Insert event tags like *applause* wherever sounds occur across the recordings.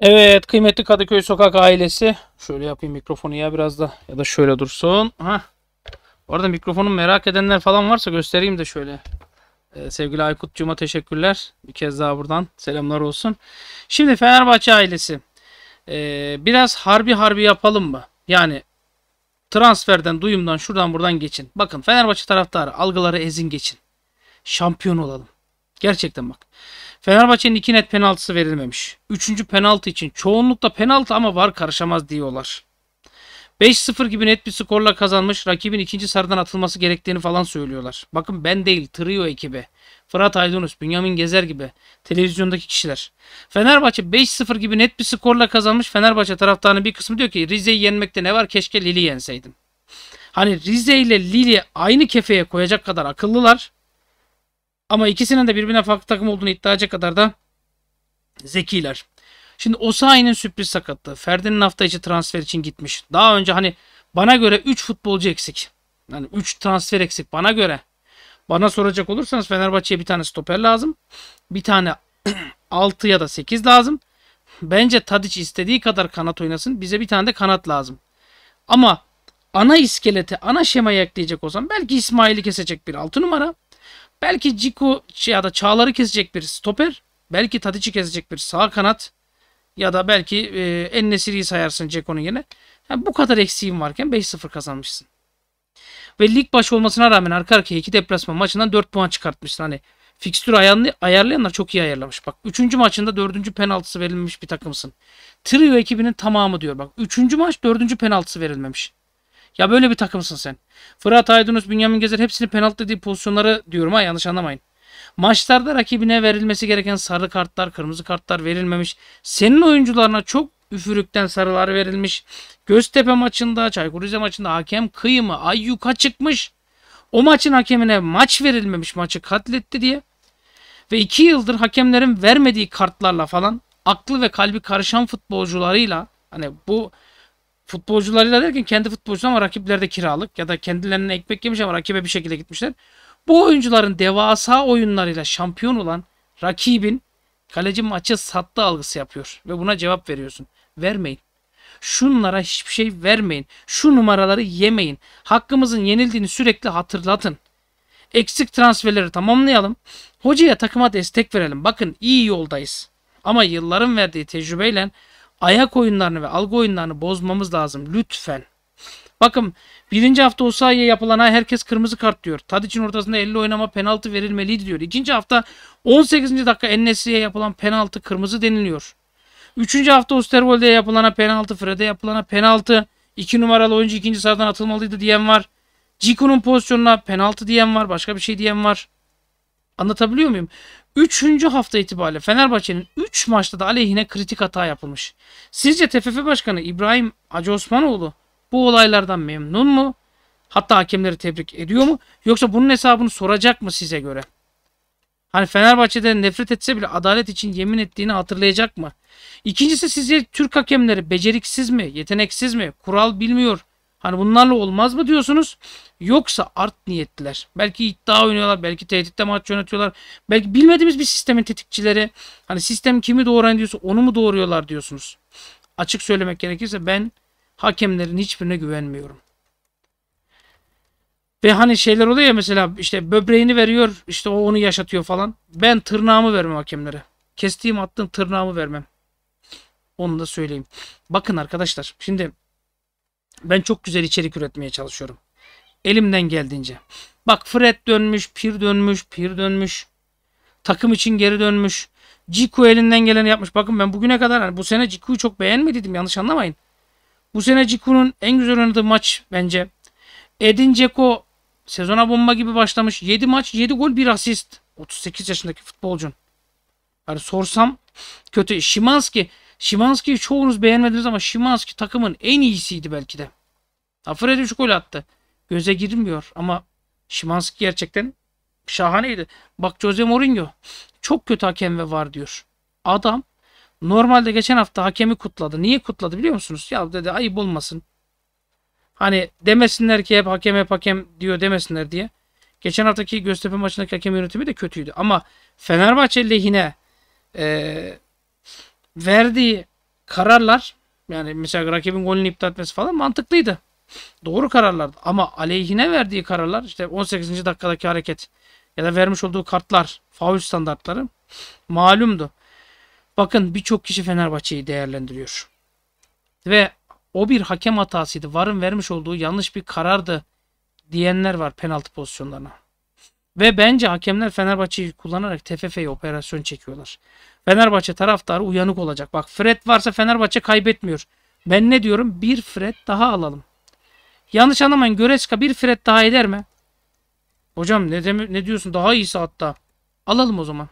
Evet kıymetli Kadıköy Sokak ailesi. Şöyle yapayım mikrofonu ya biraz da ya da şöyle dursun. Ha. Bu arada mikrofonu merak edenler falan varsa göstereyim de şöyle. Ee, sevgili Aykut'cuma teşekkürler. Bir kez daha buradan selamlar olsun. Şimdi Fenerbahçe ailesi. Ee, biraz harbi harbi yapalım mı? Yani transferden, duyumdan, şuradan buradan geçin. Bakın Fenerbahçe taraftarı algıları ezin geçin. Şampiyon olalım. Gerçekten bak. Fenerbahçe'nin iki net penaltısı verilmemiş. Üçüncü penaltı için çoğunlukla penaltı ama var karışamaz diyorlar. 5-0 gibi net bir skorla kazanmış. Rakibin ikinci sarıdan atılması gerektiğini falan söylüyorlar. Bakın ben değil, Trio ekibi. Fırat Aydınus, Bünyamin Gezer gibi televizyondaki kişiler. Fenerbahçe 5-0 gibi net bir skorla kazanmış. Fenerbahçe taraftarının bir kısmı diyor ki Rize'yi yenmekte ne var? Keşke Lili yenseydim. Hani Rize ile Lili aynı kefeye koyacak kadar akıllılar. Ama ikisinin de birbirine farklı takım olduğunu iddia edecek kadar da zekiler. Şimdi Osayi'nin sürpriz sakatlığı. Ferdi'nin hafta içi transfer için gitmiş. Daha önce hani bana göre 3 futbolcu eksik. Yani 3 transfer eksik bana göre. Bana soracak olursanız Fenerbahçe'ye bir tane stoper lazım. Bir tane 6 *clears throat* ya da 8 lazım. Bence Tadiç istediği kadar kanat oynasın. Bize bir tane de kanat lazım. Ama ana iskelete, ana şemaya ekleyecek olsam belki İsmail'i kesecek bir 6 numara. Belki Ciko ya da Çağlar'ı kesecek bir stoper. Belki Tadiç'i kesecek bir sağ kanat. Ya da belki e, en nesiriyi sayarsın Ceko'nun yine Yani bu kadar eksiğin varken 5-0 kazanmışsın. Ve lig başı olmasına rağmen arka arkaya 2 deplasman maçından 4 puan çıkartmışsın. Hani fikstür ayarlayanlar çok iyi ayarlamış. Bak 3. maçında 4. penaltısı verilmiş bir takımsın. Trio ekibinin tamamı diyor bak. 3. maç 4. penaltısı verilmemiş. Ya böyle bir takımsın sen. Fırat Aydınus, Bünyamin Gezer hepsini penaltı dediği pozisyonları diyorum ha yanlış anlamayın. Maçlarda rakibine verilmesi gereken sarı kartlar, kırmızı kartlar verilmemiş. Senin oyuncularına çok üfürükten sarılar verilmiş. Göztepe maçında, Çaykur Rize maçında hakem kıyımı ay yuka çıkmış. O maçın hakemine maç verilmemiş maçı katletti diye. Ve iki yıldır hakemlerin vermediği kartlarla falan aklı ve kalbi karışan futbolcularıyla hani bu futbolcularıyla derken kendi futbolcular ama rakiplerde kiralık ya da kendilerine ekmek yemiş ama rakibe bir şekilde gitmişler. Bu oyuncuların devasa oyunlarıyla şampiyon olan rakibin kaleci maçı sattı algısı yapıyor ve buna cevap veriyorsun. Vermeyin. Şunlara hiçbir şey vermeyin. Şu numaraları yemeyin. Hakkımızın yenildiğini sürekli hatırlatın. Eksik transferleri tamamlayalım. Hocaya takıma destek verelim. Bakın iyi yoldayız. Ama yılların verdiği tecrübeyle ayak oyunlarını ve algı oyunlarını bozmamız lazım. Lütfen. Bakın birinci hafta Osayi'ye yapılan herkes kırmızı kart diyor. Tadic'in ortasında 50 oynama penaltı verilmeliydi diyor. İkinci hafta 18. dakika Ennesi'ye yapılan penaltı kırmızı deniliyor. Üçüncü hafta Osterwolde'ye yapılana penaltı, Fred'e yapılana penaltı. iki numaralı oyuncu ikinci sarıdan atılmalıydı diyen var. Ciku'nun pozisyonuna penaltı diyen var. Başka bir şey diyen var. Anlatabiliyor muyum? Üçüncü hafta itibariyle Fenerbahçe'nin 3 maçta da aleyhine kritik hata yapılmış. Sizce TFF Başkanı İbrahim Acı Osmanoğlu bu olaylardan memnun mu? Hatta hakemleri tebrik ediyor mu? Yoksa bunun hesabını soracak mı size göre? Hani Fenerbahçe'de nefret etse bile adalet için yemin ettiğini hatırlayacak mı? İkincisi sizce Türk hakemleri beceriksiz mi, yeteneksiz mi, kural bilmiyor? Hani bunlarla olmaz mı diyorsunuz? Yoksa art niyetliler. Belki iddia oynuyorlar, belki tehditte maç yönetiyorlar. Belki bilmediğimiz bir sistemin tetikçileri. Hani sistem kimi doğuran diyorsa onu mu doğuruyorlar diyorsunuz? Açık söylemek gerekirse ben Hakemlerin hiçbirine güvenmiyorum. Ve hani şeyler oluyor ya mesela işte böbreğini veriyor işte o onu yaşatıyor falan. Ben tırnağımı vermem hakemlere. Kestiğim attığım tırnağımı vermem. Onu da söyleyeyim. Bakın arkadaşlar şimdi ben çok güzel içerik üretmeye çalışıyorum. Elimden geldiğince. Bak Fred dönmüş, Pir dönmüş, Pir dönmüş. Takım için geri dönmüş. Ciku elinden geleni yapmış. Bakın ben bugüne kadar hani bu sene Ciku'yu çok beğenmediydim yanlış anlamayın. Bu sene Ciku'nun en güzel oynadığı maç bence. Edin Ceko sezona bomba gibi başlamış. 7 maç 7 gol 1 asist. 38 yaşındaki futbolcun. Yani sorsam kötü. Şimanski. Şimanski'yi çoğunuz beğenmediniz ama Şimanski takımın en iyisiydi belki de. Afred 3 gol attı. Göze girmiyor ama Şimanski gerçekten şahaneydi. Bak Jose Mourinho çok kötü hakem ve var diyor. Adam Normalde geçen hafta hakemi kutladı. Niye kutladı biliyor musunuz? Ya dedi ayıp olmasın. Hani demesinler ki hep hakem hep hakem diyor demesinler diye. Geçen haftaki Göztepe maçındaki hakem yönetimi de kötüydü. Ama Fenerbahçe lehine e, verdiği kararlar yani mesela rakibin golünü iptal etmesi falan mantıklıydı. Doğru kararlardı. Ama aleyhine verdiği kararlar işte 18. dakikadaki hareket ya da vermiş olduğu kartlar, faul standartları malumdu. Bakın birçok kişi Fenerbahçe'yi değerlendiriyor. Ve o bir hakem hatasıydı. VAR'ın vermiş olduğu yanlış bir karardı diyenler var penaltı pozisyonlarına. Ve bence hakemler Fenerbahçe'yi kullanarak TFF'ye operasyon çekiyorlar. Fenerbahçe taraftarı uyanık olacak. Bak Fred varsa Fenerbahçe kaybetmiyor. Ben ne diyorum? Bir Fred daha alalım. Yanlış anlamayın. Göreçka bir Fred daha eder mi? Hocam ne, deme, ne diyorsun? Daha iyisi hatta. Alalım o zaman.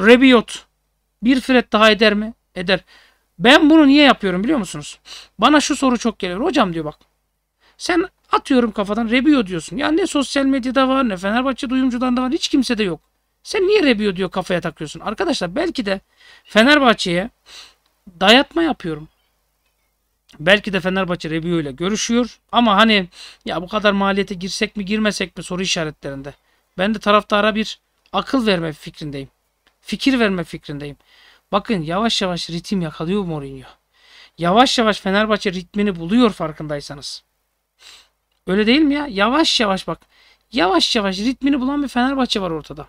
Rebiot. Bir fret daha eder mi? Eder. Ben bunu niye yapıyorum biliyor musunuz? Bana şu soru çok geliyor. Hocam diyor bak. Sen atıyorum kafadan rebiyo diyorsun. Ya ne sosyal medyada var ne Fenerbahçe duyumcudan da var. Hiç kimse de yok. Sen niye rebiyo diyor kafaya takıyorsun? Arkadaşlar belki de Fenerbahçe'ye dayatma yapıyorum. Belki de Fenerbahçe rebiyo ile görüşüyor. Ama hani ya bu kadar maliyete girsek mi girmesek mi soru işaretlerinde. Ben de taraftara bir akıl verme fikrindeyim fikir verme fikrindeyim. Bakın yavaş yavaş ritim yakalıyor Mourinho. Yavaş yavaş Fenerbahçe ritmini buluyor farkındaysanız. Öyle değil mi ya? Yavaş yavaş bak. Yavaş yavaş ritmini bulan bir Fenerbahçe var ortada.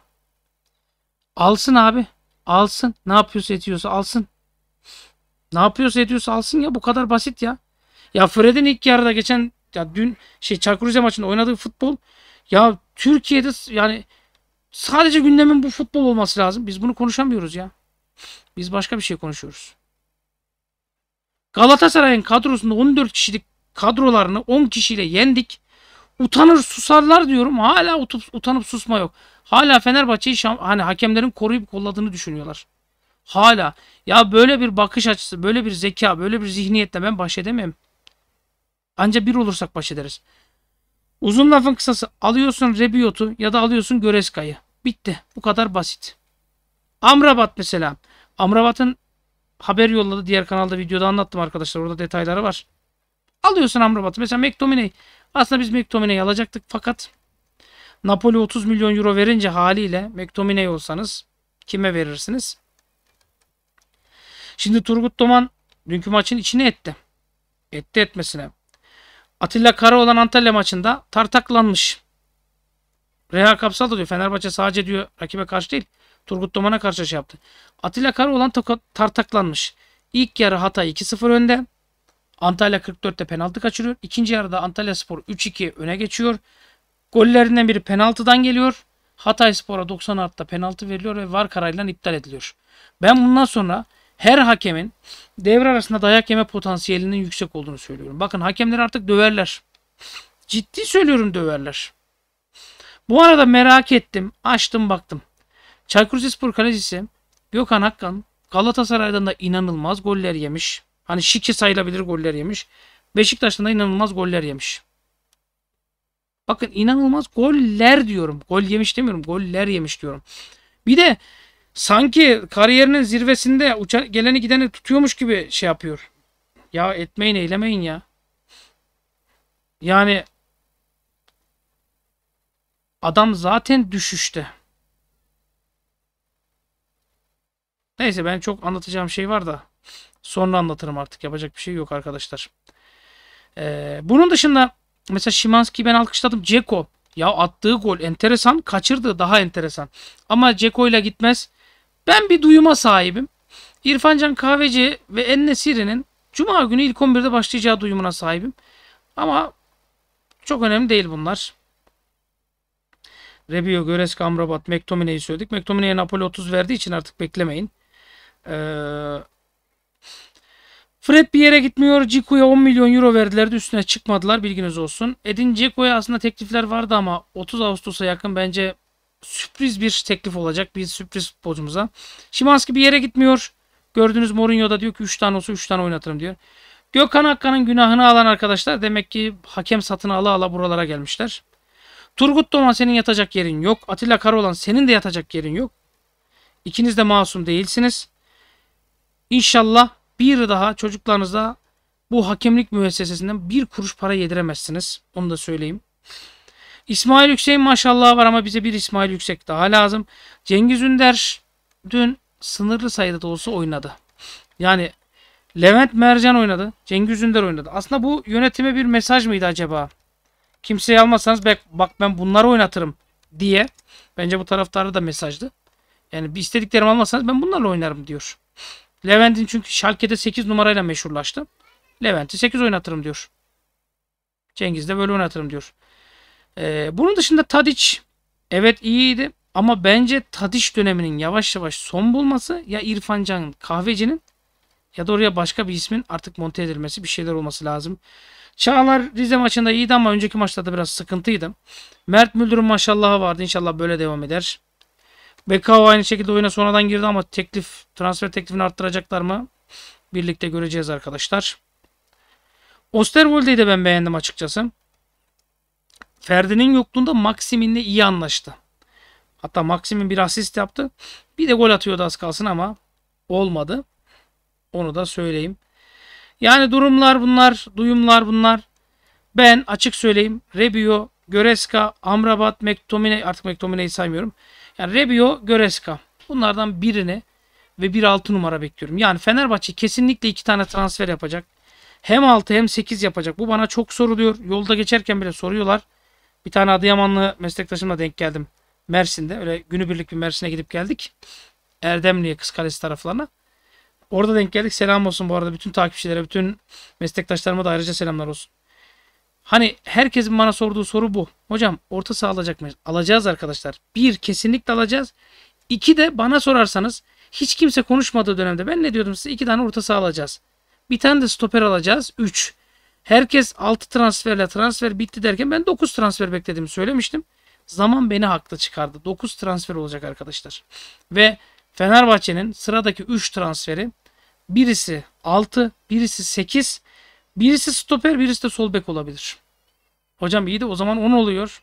Alsın abi. Alsın. Ne yapıyorsa ediyorsa alsın. Ne yapıyorsa ediyorsa alsın ya. Bu kadar basit ya. Ya Fred'in ilk yarıda geçen ya dün şey Çaykur maçında oynadığı futbol ya Türkiye'de yani Sadece gündemin bu futbol olması lazım. Biz bunu konuşamıyoruz ya. Biz başka bir şey konuşuyoruz. Galatasaray'ın kadrosunda 14 kişilik kadrolarını 10 kişiyle yendik. Utanır susarlar diyorum. Hala utup, utanıp susma yok. Hala Fenerbahçe'yi hani hakemlerin koruyup kolladığını düşünüyorlar. Hala. Ya böyle bir bakış açısı, böyle bir zeka, böyle bir zihniyetle ben baş edemem. Ancak bir olursak baş ederiz. Uzun lafın kısası alıyorsun Rebiot'u ya da alıyorsun Göreska'yı. Bitti. Bu kadar basit. Amrabat mesela. Amrabat'ın haber yolladı. Diğer kanalda videoda anlattım arkadaşlar. Orada detayları var. Alıyorsun Amrabat'ı. Mesela McTominay. Aslında biz McTominay'i alacaktık fakat Napoli 30 milyon euro verince haliyle McTominay olsanız kime verirsiniz? Şimdi Turgut Doman dünkü maçın içine etti. Etti etmesine. Atilla Kara olan Antalya maçında tartaklanmış. Reha Kapsal da diyor Fenerbahçe sadece diyor rakibe karşı değil Turgut Doman'a karşı şey yaptı. Atilla Kara olan tartaklanmış. İlk yarı hata, 2-0 önde. Antalya 44'te penaltı kaçırıyor. İkinci yarıda Antalya Spor 3-2 öne geçiyor. Gollerinden biri penaltıdan geliyor. Hatay Spor'a 90 artta penaltı veriliyor ve var kararıyla iptal ediliyor. Ben bundan sonra her hakemin devre arasında dayak yeme potansiyelinin yüksek olduğunu söylüyorum. Bakın hakemler artık döverler. Ciddi söylüyorum döverler. Bu arada merak ettim. Açtım baktım. Çaykur Rizespor kalecisi Gökhan Akkan Galatasaray'dan da inanılmaz goller yemiş. Hani şike sayılabilir goller yemiş. Beşiktaş'tan da inanılmaz goller yemiş. Bakın inanılmaz goller diyorum. Gol yemiş demiyorum. Goller yemiş diyorum. Bir de sanki kariyerinin zirvesinde uçan, geleni gideni tutuyormuş gibi şey yapıyor. Ya etmeyin eylemeyin ya. Yani adam zaten düşüşte. Neyse ben çok anlatacağım şey var da sonra anlatırım artık. Yapacak bir şey yok arkadaşlar. Ee, bunun dışında mesela Şimanski ben alkışladım. Ceko ya attığı gol enteresan, kaçırdı daha enteresan. Ama Ceko ile gitmez. Ben bir duyuma sahibim. İrfancan Kahveci ve Enne Ennesiri'nin Cuma günü ilk 11'de başlayacağı duyumuna sahibim. Ama çok önemli değil bunlar. Rebio, Göresk, Amrabat, McTominay'i söyledik. McTominay'e Napoli 30 verdiği için artık beklemeyin. Ee, Fred bir yere gitmiyor. Ciku'ya 10 milyon euro verdiler de üstüne çıkmadılar. Bilginiz olsun. Edin Ciku'ya aslında teklifler vardı ama 30 Ağustos'a yakın bence sürpriz bir teklif olacak bir sürpriz futbolcumuza. Şimanski bir yere gitmiyor. Gördüğünüz Mourinho da diyor ki 3 tane olsa 3 tane oynatırım diyor. Gökhan Hakka'nın günahını alan arkadaşlar demek ki hakem satın ala ala buralara gelmişler. Turgut Doğan senin yatacak yerin yok. Atilla Karaoğlan senin de yatacak yerin yok. İkiniz de masum değilsiniz. İnşallah bir daha çocuklarınıza bu hakemlik müessesesinden bir kuruş para yediremezsiniz. Onu da söyleyeyim. İsmail Yüksek maşallah var ama bize bir İsmail Yüksek daha lazım. Cengiz Ünder dün sınırlı sayıda da olsa oynadı. Yani Levent Mercan oynadı. Cengiz Ünder oynadı. Aslında bu yönetime bir mesaj mıydı acaba? Kimseyi almazsanız bak, bak ben bunları oynatırım diye. Bence bu taraftarı da mesajdı. Yani bir istediklerimi almazsanız ben bunlarla oynarım diyor. Levent'in çünkü Şalke'de 8 numarayla meşhurlaştı. Levent'i 8 oynatırım diyor. Cengiz de böyle oynatırım diyor. Ee, bunun dışında Tadic evet iyiydi ama bence Tadic döneminin yavaş yavaş son bulması ya İrfan Can Kahveci'nin ya da oraya başka bir ismin artık monte edilmesi bir şeyler olması lazım. Çağlar Rize maçında iyiydi ama önceki maçlarda biraz sıkıntıydı. Mert Müldür'ün maşallahı vardı. inşallah böyle devam eder. Bekao aynı şekilde oyuna sonradan girdi ama teklif, transfer teklifini arttıracaklar mı? Birlikte göreceğiz arkadaşlar. Osterwolde'yi de ben beğendim açıkçası. Ferdi'nin yokluğunda Maksimin'le iyi anlaştı. Hatta Maksimin bir asist yaptı. Bir de gol atıyordu az kalsın ama olmadı. Onu da söyleyeyim. Yani durumlar bunlar, duyumlar bunlar. Ben açık söyleyeyim. Rebio, Göreska, Amrabat, McTominay artık McTominay'i saymıyorum. Yani Rebio, Göreska. Bunlardan birini ve bir altı numara bekliyorum. Yani Fenerbahçe kesinlikle iki tane transfer yapacak. Hem 6 hem 8 yapacak. Bu bana çok soruluyor. Yolda geçerken bile soruyorlar. Bir tane Adıyamanlı meslektaşımla denk geldim. Mersin'de öyle günübirlik bir Mersin'e gidip geldik. Erdemli'ye Kız Kalesi taraflarına. Orada denk geldik. Selam olsun bu arada bütün takipçilere, bütün meslektaşlarıma da ayrıca selamlar olsun. Hani herkesin bana sorduğu soru bu. Hocam orta saha alacak mıyız? Alacağız arkadaşlar. Bir kesinlikle alacağız. İki de bana sorarsanız hiç kimse konuşmadığı dönemde ben ne diyordum size? iki tane orta saha alacağız. Bir tane de stoper alacağız. Üç. Herkes 6 transferle transfer bitti derken ben 9 transfer beklediğimi söylemiştim. Zaman beni haklı çıkardı. 9 transfer olacak arkadaşlar. Ve Fenerbahçe'nin sıradaki 3 transferi birisi 6, birisi 8, birisi stoper, birisi de sol bek olabilir. Hocam iyi de o zaman 10 oluyor.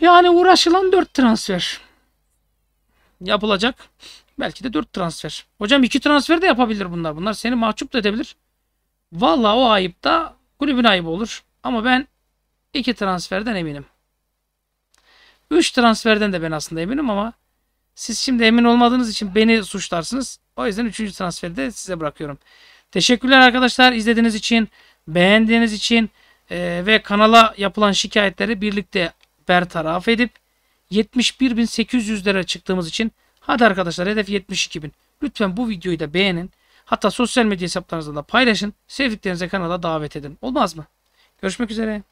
Yani uğraşılan 4 transfer yapılacak. Belki de 4 transfer. Hocam 2 transfer de yapabilir bunlar. Bunlar seni mahcup da edebilir. Valla o ayıp da kulübün ayıbı olur. Ama ben iki transferden eminim. Üç transferden de ben aslında eminim ama siz şimdi emin olmadığınız için beni suçlarsınız. O yüzden üçüncü transferi de size bırakıyorum. Teşekkürler arkadaşlar izlediğiniz için, beğendiğiniz için e, ve kanala yapılan şikayetleri birlikte bertaraf edip 71.800 lira çıktığımız için hadi arkadaşlar hedef 72.000. Lütfen bu videoyu da beğenin. Hatta sosyal medya hesaplarınızda da paylaşın. Sevdiklerinize kanala davet edin. Olmaz mı? Görüşmek üzere.